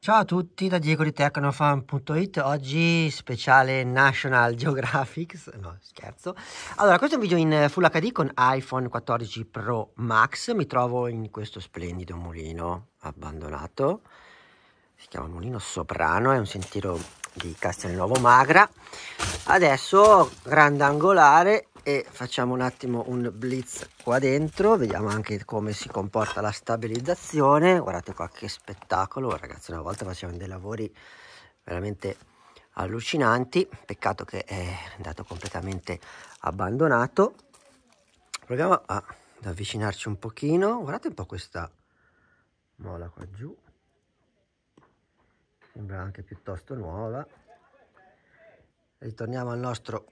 Ciao a tutti da Diego di Tecnofan.it, oggi speciale National Geographic, no scherzo. Allora, questo è un video in Full HD con iPhone 14 Pro Max, mi trovo in questo splendido mulino abbandonato, si chiama Mulino Soprano, è un sentiero di Castelnuovo Magra. Adesso grande angolare, e facciamo un attimo un blitz qua dentro vediamo anche come si comporta la stabilizzazione guardate qua che spettacolo ragazzi una volta facevano dei lavori veramente allucinanti peccato che è andato completamente abbandonato proviamo ad avvicinarci un pochino guardate un po' questa mola qua giù sembra anche piuttosto nuova ritorniamo al nostro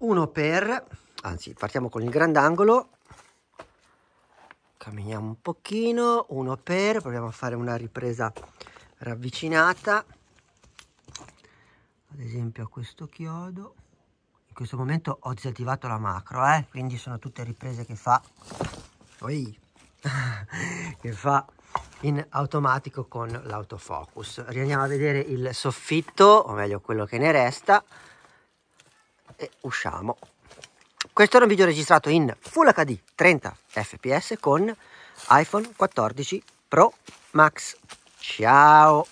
1 per anzi partiamo con il grandangolo camminiamo un pochino uno per proviamo a fare una ripresa ravvicinata ad esempio a questo chiodo in questo momento ho disattivato la macro eh? quindi sono tutte riprese che fa Oi. che fa in automatico con l'autofocus riandiamo a vedere il soffitto o meglio quello che ne resta e usciamo questo era un video registrato in Full HD 30 fps con iPhone 14 Pro Max. Ciao!